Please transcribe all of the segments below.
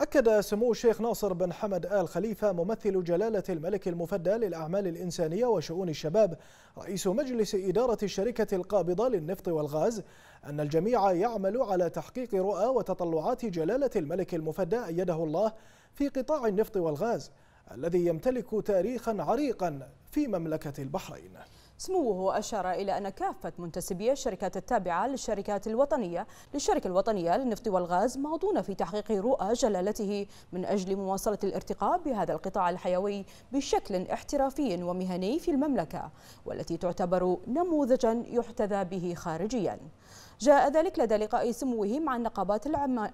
أكد سمو الشيخ ناصر بن حمد آل خليفة ممثل جلالة الملك المفدى للأعمال الإنسانية وشؤون الشباب رئيس مجلس إدارة الشركة القابضة للنفط والغاز أن الجميع يعمل على تحقيق رؤى وتطلعات جلالة الملك المفدى أيده الله في قطاع النفط والغاز الذي يمتلك تاريخا عريقا في مملكة البحرين سموه أشار إلى أن كافة منتسبي الشركات التابعة للشركات الوطنية للشركة الوطنية للنفط والغاز ماضون في تحقيق رؤى جلالته من أجل مواصلة الارتقاء بهذا القطاع الحيوي بشكل احترافي ومهني في المملكة والتي تعتبر نموذجا يحتذى به خارجيا جاء ذلك لدى لقاء سموه مع النقابات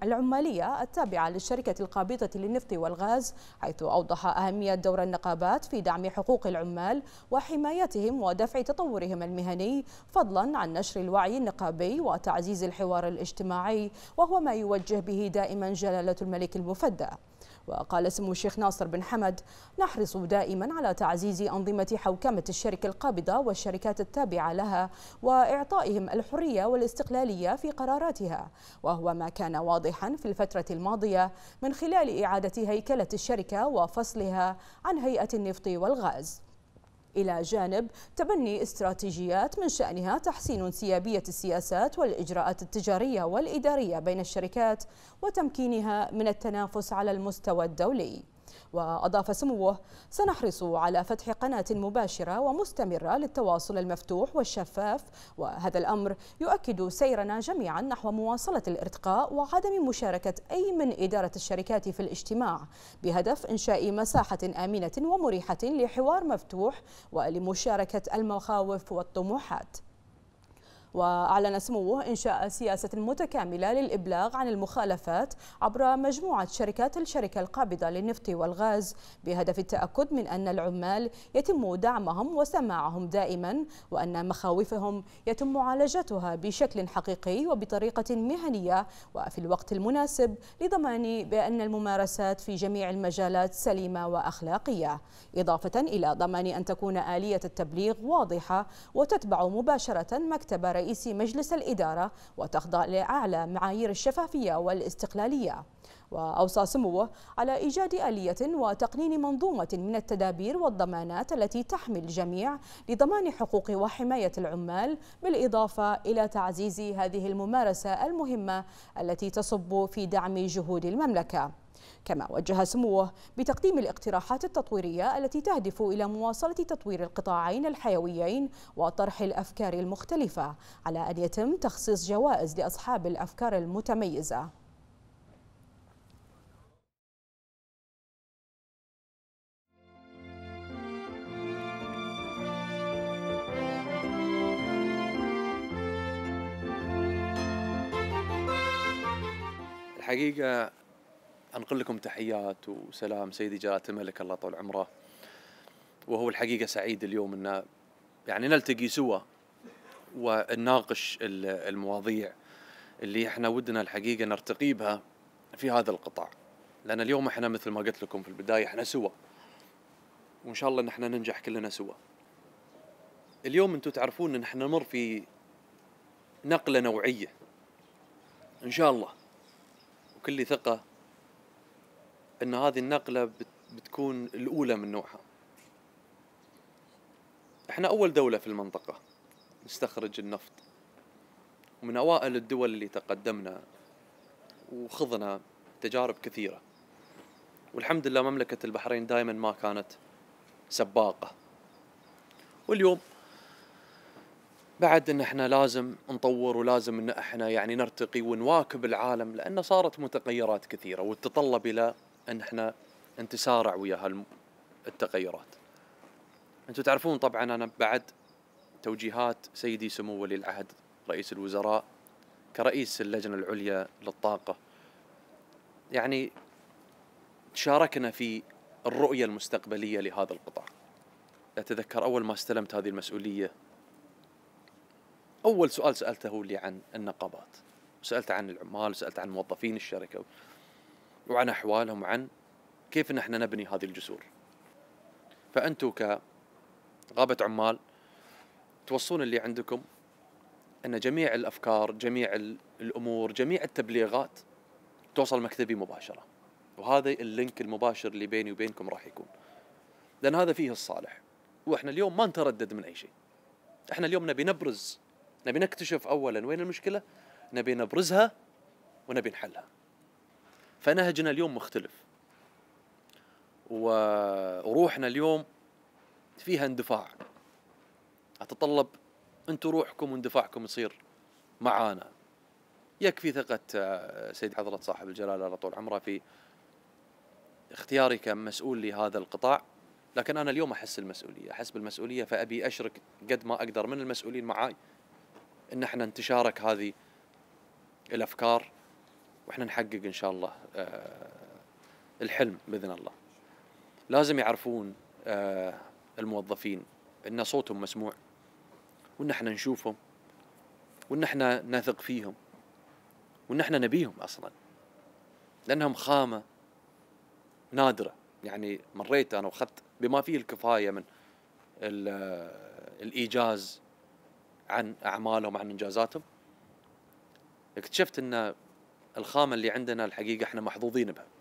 العمالية التابعة للشركة القابضة للنفط والغاز حيث أوضح أهمية دور النقابات في دعم حقوق العمال وحمايتهم ودفع تطورهم المهني فضلا عن نشر الوعي النقابي وتعزيز الحوار الاجتماعي وهو ما يوجه به دائما جلالة الملك المفدى وقال سمو الشيخ ناصر بن حمد نحرص دائما على تعزيز أنظمة حوكمة الشركة القابضة والشركات التابعة لها وإعطائهم الحرية والاستقلالية في قراراتها وهو ما كان واضحا في الفترة الماضية من خلال إعادة هيكلة الشركة وفصلها عن هيئة النفط والغاز إلى جانب تبني استراتيجيات من شأنها تحسين انسيابية السياسات والإجراءات التجارية والإدارية بين الشركات وتمكينها من التنافس على المستوى الدولي وأضاف سموه سنحرص على فتح قناة مباشرة ومستمرة للتواصل المفتوح والشفاف وهذا الأمر يؤكد سيرنا جميعا نحو مواصلة الارتقاء وعدم مشاركة أي من إدارة الشركات في الاجتماع بهدف إنشاء مساحة آمنة ومريحة لحوار مفتوح ولمشاركة المخاوف والطموحات وأعلن سموه إنشاء سياسة متكاملة للإبلاغ عن المخالفات عبر مجموعة شركات الشركة القابضة للنفط والغاز بهدف التأكد من أن العمال يتم دعمهم وسماعهم دائما وأن مخاوفهم يتم معالجتها بشكل حقيقي وبطريقة مهنية وفي الوقت المناسب لضمان بأن الممارسات في جميع المجالات سليمة وأخلاقية إضافة إلى ضمان أن تكون آلية التبليغ واضحة وتتبع مباشرة مكتب رئيس رئيس مجلس الإدارة وتخضع لأعلى معايير الشفافية والاستقلالية وأوصى سموه على إيجاد آلية وتقنين منظومة من التدابير والضمانات التي تحمي الجميع لضمان حقوق وحماية العمال بالإضافة إلى تعزيز هذه الممارسة المهمة التي تصب في دعم جهود المملكة كما وجه سموه بتقديم الاقتراحات التطويرية التي تهدف إلى مواصلة تطوير القطاعين الحيويين وطرح الأفكار المختلفة على أن يتم تخصيص جوائز لأصحاب الأفكار المتميزة الحقيقة أنقل لكم تحيات وسلام سيدي جلالة الملك الله طول عمره وهو الحقيقة سعيد اليوم أن يعني نلتقي سوا ونناقش المواضيع اللي احنا ودنا الحقيقة نرتقي بها في هذا القطاع لأن اليوم احنا مثل ما قلت لكم في البداية احنا سوا وإن شاء الله ان احنا ننجح كلنا سوا اليوم انتم تعرفون ان احنا نمر في نقلة نوعية ان شاء الله وكل ثقة ان هذه النقله بتكون الاولى من نوعها احنا اول دوله في المنطقه نستخرج النفط ومن اوائل الدول اللي تقدمنا وخضنا تجارب كثيره والحمد لله مملكه البحرين دائما ما كانت سباقه واليوم بعد ان احنا لازم نطور ولازم ان احنا يعني نرتقي ونواكب العالم لانه صارت متغيرات كثيره وتتطلب الى ان احنا نتسارع ويا هالتغيرات. انتم تعرفون طبعا انا بعد توجيهات سيدي سمو ولي العهد رئيس الوزراء كرئيس اللجنه العليا للطاقه يعني شاركنا في الرؤيه المستقبليه لهذا القطاع. اتذكر اول ما استلمت هذه المسؤوليه اول سؤال سالته لي عن النقابات وسالت عن العمال وسالت عن موظفين الشركه وعن أحوالهم وعن كيف نحن نبني هذه الجسور فأنتم كغابة عمال توصون اللي عندكم أن جميع الأفكار جميع الأمور جميع التبليغات توصل مكتبي مباشرة وهذا اللينك المباشر اللي بيني وبينكم راح يكون لأن هذا فيه الصالح واحنا اليوم ما نتردد من أي شيء احنا اليوم نبي نبرز نبي نكتشف أولا وين المشكلة نبي نبرزها ونبي نحلها فنهجنا اليوم مختلف وروحنا اليوم فيها اندفاع اتطلب انتم روحكم واندفاعكم يصير معانا يكفي ثقة آه، سيد حضرة صاحب الجلالة على طول عمره في اختياري كمسؤول لهذا القطاع لكن أنا اليوم أحس المسؤولية أحس بالمسؤولية فأبي أشرك قد ما أقدر من المسؤولين معاي إن احنا نتشارك هذه الأفكار واحنا نحقق ان شاء الله آه، الحلم باذن الله لازم يعرفون آه، الموظفين ان صوتهم مسموع وان احنا نشوفهم وان احنا نثق فيهم وان احنا نبيهم اصلا لانهم خامه نادره يعني مريت انا واخذت بما فيه الكفايه من آه، الايجاز عن اعمالهم عن انجازاتهم اكتشفت ان الخامه اللي عندنا الحقيقه احنا محظوظين بها